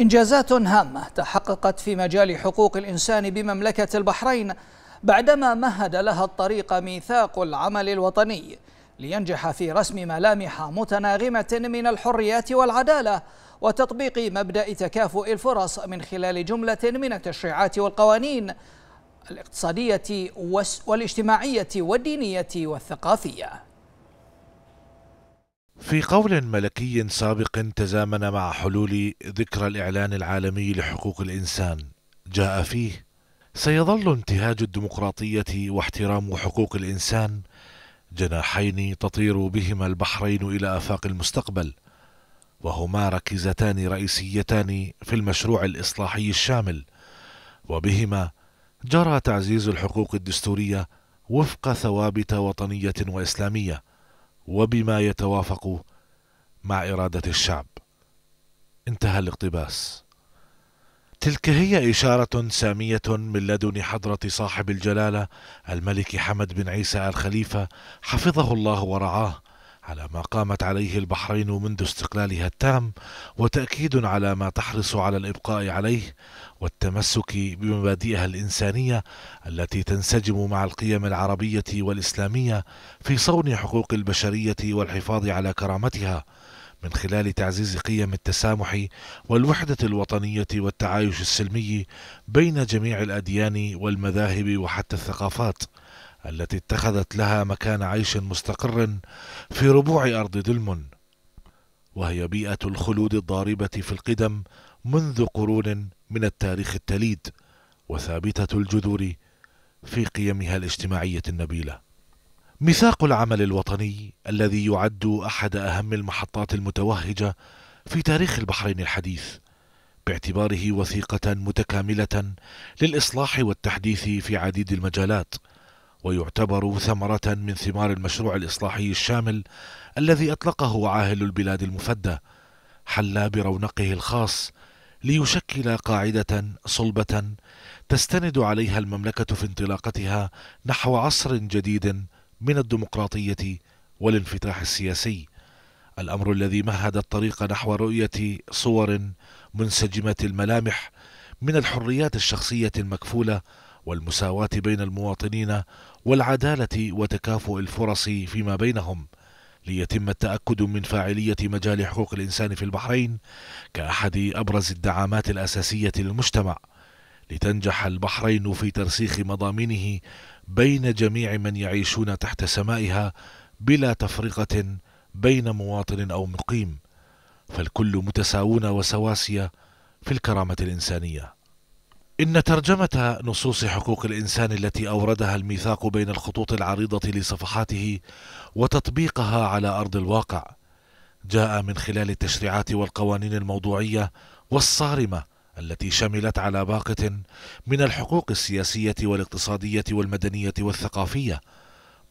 إنجازات هامة تحققت في مجال حقوق الإنسان بمملكة البحرين بعدما مهد لها الطريق ميثاق العمل الوطني لينجح في رسم ملامح متناغمة من الحريات والعدالة وتطبيق مبدأ تكافؤ الفرص من خلال جملة من التشريعات والقوانين الاقتصادية والاجتماعية والدينية والثقافية في قول ملكي سابق تزامن مع حلول ذكرى الإعلان العالمي لحقوق الإنسان جاء فيه سيظل انتهاج الديمقراطية واحترام حقوق الإنسان جناحين تطير بهما البحرين إلى آفاق المستقبل وهما ركيزتان رئيسيتان في المشروع الإصلاحي الشامل وبهما جرى تعزيز الحقوق الدستورية وفق ثوابت وطنية وإسلامية وبما يتوافق مع إرادة الشعب انتهى الاقتباس تلك هي إشارة سامية من لدن حضرة صاحب الجلالة الملك حمد بن عيسى الخليفة حفظه الله ورعاه على ما قامت عليه البحرين منذ استقلالها التام وتأكيد على ما تحرص على الإبقاء عليه والتمسك بمبادئها الإنسانية التي تنسجم مع القيم العربية والإسلامية في صون حقوق البشرية والحفاظ على كرامتها من خلال تعزيز قيم التسامح والوحدة الوطنية والتعايش السلمي بين جميع الأديان والمذاهب وحتى الثقافات التي اتخذت لها مكان عيش مستقر في ربوع أرض دلمن وهي بيئة الخلود الضاربة في القدم منذ قرون من التاريخ التليد وثابتة الجذور في قيمها الاجتماعية النبيلة ميثاق العمل الوطني الذي يعد أحد أهم المحطات المتوهجة في تاريخ البحرين الحديث باعتباره وثيقة متكاملة للإصلاح والتحديث في عديد المجالات ويعتبر ثمرة من ثمار المشروع الإصلاحي الشامل الذي أطلقه عاهل البلاد المفدى حل برونقه الخاص ليشكل قاعدة صلبة تستند عليها المملكة في انطلاقتها نحو عصر جديد من الديمقراطية والانفتاح السياسي الأمر الذي مهد الطريق نحو رؤية صور منسجمة الملامح من الحريات الشخصية المكفولة والمساواة بين المواطنين والعدالة وتكافؤ الفرص فيما بينهم ليتم التأكد من فاعلية مجال حقوق الإنسان في البحرين كأحد أبرز الدعامات الأساسية للمجتمع لتنجح البحرين في ترسيخ مضامينه بين جميع من يعيشون تحت سمائها بلا تفرقة بين مواطن أو مقيم فالكل متساوون وسواسية في الكرامة الإنسانية إن ترجمة نصوص حقوق الإنسان التي أوردها الميثاق بين الخطوط العريضة لصفحاته وتطبيقها على أرض الواقع جاء من خلال التشريعات والقوانين الموضوعية والصارمة التي شملت على باقة من الحقوق السياسية والاقتصادية والمدنية والثقافية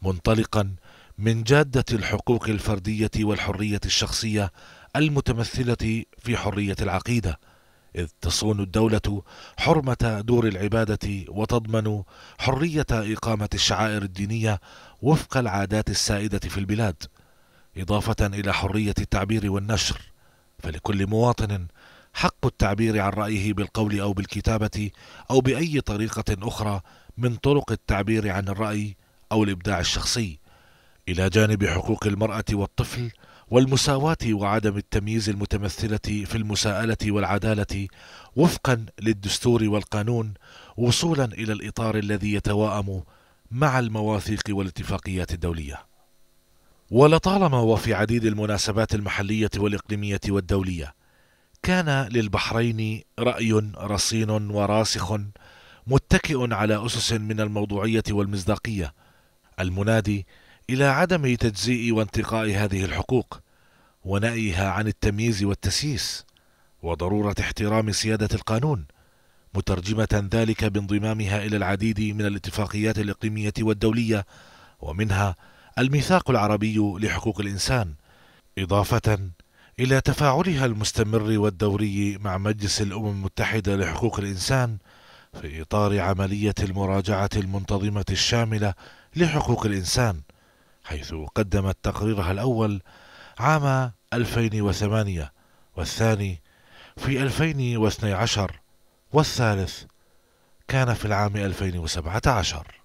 منطلقا من جادة الحقوق الفردية والحرية الشخصية المتمثلة في حرية العقيدة إذ تصون الدولة حرمة دور العبادة وتضمن حرية إقامة الشعائر الدينية وفق العادات السائدة في البلاد، إضافة إلى حرية التعبير والنشر، فلكل مواطن حق التعبير عن رأيه بالقول أو بالكتابة أو بأي طريقة أخرى من طرق التعبير عن الرأي أو الإبداع الشخصي، إلى جانب حقوق المرأة والطفل والمساواة وعدم التمييز المتمثلة في المساءلة والعدالة وفقا للدستور والقانون وصولا إلى الإطار الذي يتواءم مع المواثيق والاتفاقيات الدولية. ولطالما وفي عديد المناسبات المحلية والإقليمية والدولية كان للبحرين رأي رصين وراسخ متكئ على أسس من الموضوعية والمصداقية المنادي إلى عدم تجزيء وانتقاء هذه الحقوق ونأيها عن التمييز والتسييس وضرورة احترام سيادة القانون مترجمة ذلك بانضمامها إلى العديد من الاتفاقيات الإقليمية والدولية ومنها الميثاق العربي لحقوق الإنسان إضافة إلى تفاعلها المستمر والدوري مع مجلس الأمم المتحدة لحقوق الإنسان في إطار عملية المراجعة المنتظمة الشاملة لحقوق الإنسان حيث قدمت تقريرها الأول عام 2008 والثاني في 2012 والثالث كان في العام 2017